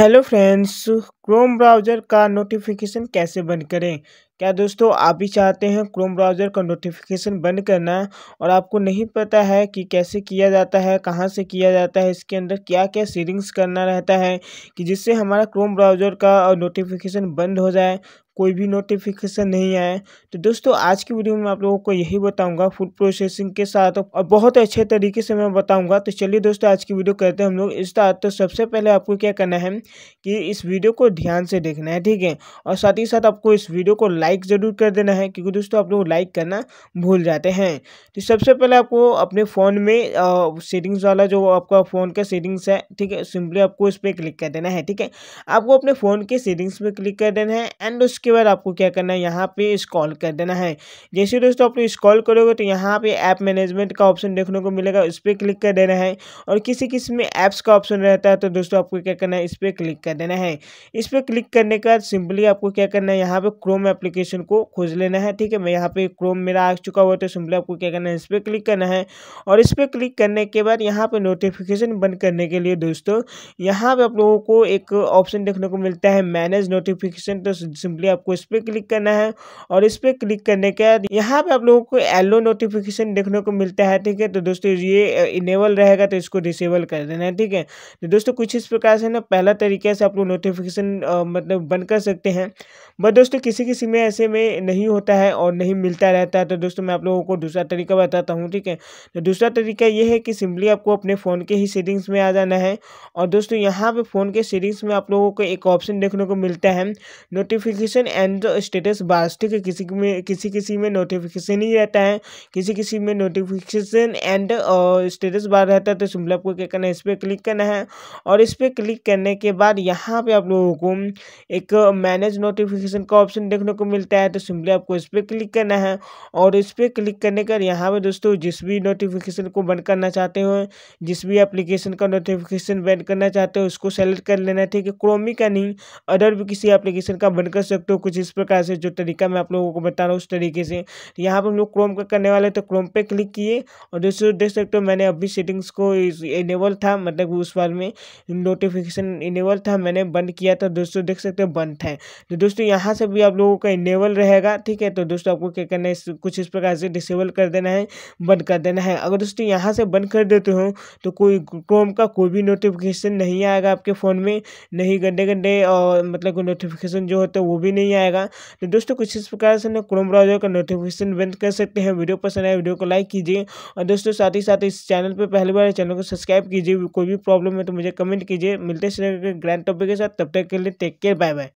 hello friends Chrome browser का notification कैसे बंद करें क्या दोस्तों आप भी चाहते हैं क्रोम ब्राउज़र का नोटिफिकेशन बंद करना और आपको नहीं पता है कि कैसे किया जाता है कहां से किया जाता है इसके अंदर क्या क्या सेटिंग्स करना रहता है कि जिससे हमारा क्रोम ब्राउज़र का नोटिफिकेशन बंद हो जाए कोई भी नोटिफिकेशन नहीं आए तो दोस्तों आज की वीडियो में आप लोगों को यही बताऊंगा फूड प्रोसेसिंग के साथ और बहुत अच्छे तरीके से मैं बताऊंगा तो चलिए दोस्तों आज की वीडियो करते हैं हम लोग तरह तो सबसे पहले आपको क्या करना है कि इस वीडियो को ध्यान से देखना है ठीक है और साथ ही साथ आपको इस वीडियो को लाइक ज़रूर कर देना है क्योंकि दोस्तों आप लोग लाइक करना भूल जाते हैं तो सबसे पहले आपको अपने फ़ोन में सेटिंग्स वाला जो आपका फ़ोन का सेटिंग्स है ठीक है सिंपली आपको इस पर क्लिक कर देना है ठीक है आपको अपने फ़ोन के सेटिंग्स पर क्लिक कर देना है एंड उस उसके बाद आपको क्या करना है यहाँ पे स्कॉल कर देना है जैसे दोस्तों आप स्कॉल करोगे तो यहाँ पे ऐप मैनेजमेंट का ऑप्शन देखने को मिलेगा उस पर क्लिक कर देना है और किसी किसी में ऐप्स का ऑप्शन रहता है तो दोस्तों आपको क्या करना है इस पर क्लिक कर देना है इस पर क्लिक करने के बाद सिंपली आपको क्या करना है यहाँ पे क्रोम एप्लीकेशन को खोज लेना है ठीक है मैं यहाँ पे क्रोम मेरा आ चुका हुआ तो सिंपली आपको क्या करना है इस पर क्लिक करना है और इस पर क्लिक करने के बाद यहाँ पर नोटिफिकेशन बंद करने के लिए दोस्तों यहाँ पर आप लोगों को एक ऑप्शन देखने को मिलता है मैनेज नोटिफिकेशन तो सिंपली आपको इस पर क्लिक करना है और इस पर क्लिक करने के बाद यहाँ पे आप लोगों को एलो नोटिफिकेशन देखने को मिलता है ठीक है तो दोस्तों ये इनेबल रहेगा तो इसको डिसेबल कर देना है ठीक है तो दोस्तों कुछ इस प्रकार से ना पहला तरीके से आप लोग नोटिफिकेशन मतलब बंद कर सकते हैं बट दोस्तों किसी किसी में ऐसे में नहीं होता है और नहीं मिलता रहता है तो दोस्तों मैं आप लोगों को दूसरा तरीका बताता हूँ ठीक है तो दूसरा तरीका ये है कि सिंपली आपको अपने फ़ोन के ही सेटिंग्स में आ जाना है और दोस्तों यहाँ पर फ़ोन के सेटिंग्स में आप लोगों को एक ऑप्शन देखने को मिलता है notification notification and status bar ठीक है किसी में किसी किसी में नोटिफिकेशन ही रहता है किसी किसी में नोटिफिकेशन एंड स्टेटस बार रहता है तो सिंपल आपको क्या करना है इस पर क्लिक करना है और इस पर क्लिक करने के बाद यहाँ पे आप लोगों को एक मैनेज नोटिफिकेशन का ऑप्शन देखने को मिलता है तो सिंपली आपको इस पर क्लिक करना है और इस पर क्लिक करने का यहाँ पे दोस्तों जिस भी नोटिफिकेशन को बंद करना चाहते हो जिस भी एप्लीकेशन का नोटिफिकेशन बंद करना चाहते हो उसको सेलेक्ट कर लेना ठीक है क्रोमी का नहीं अदर भी किसी एप्लीकेशन का बंद कर सकते सकते हो कुछ इस प्रकार से जो तरीका मैं आप लोगों को बता रहा हूँ उस तरीके से यहाँ पर हम लोग क्रोम का करने वाले तो क्रोम पे क्लिक किए और दोस्तों देख सकते हो मैंने अभी सेटिंग्स को इनेबल था मतलब उस बार में नोटिफिकेशन इनेबल था मैंने बंद किया था दोस्तों देख सकते हो बंद था तो दोस्तों यहाँ से भी आप लोगों का इनेबल रहेगा ठीक है तो दोस्तों आपको क्या करना है कुछ इस प्रकार से डिसेबल कर देना है बंद कर देना है अगर दोस्तों यहाँ से बंद कर देते हो तो कोई क्रोम का कोई भी नोटिफिकेशन नहीं आएगा आपके फ़ोन में नहीं गंदे गंदे और मतलब नोटिफिकेशन जो होता है वो भी नहीं नहीं आएगा तो दोस्तों कुछ इस प्रकार से ना क्रोम ब्राउजर का नोटिफिकेशन बंद कर सकते हैं वीडियो पसंद आए वीडियो को लाइक कीजिए और दोस्तों साथ ही साथ इस चैनल पर पहली बार चैनल को सब्सक्राइब कीजिए कोई भी प्रॉब्लम है तो मुझे कमेंट कीजिए मिलते ग्रैंड टॉपिक के साथ तब तक के लिए टेक केयर बाय बाय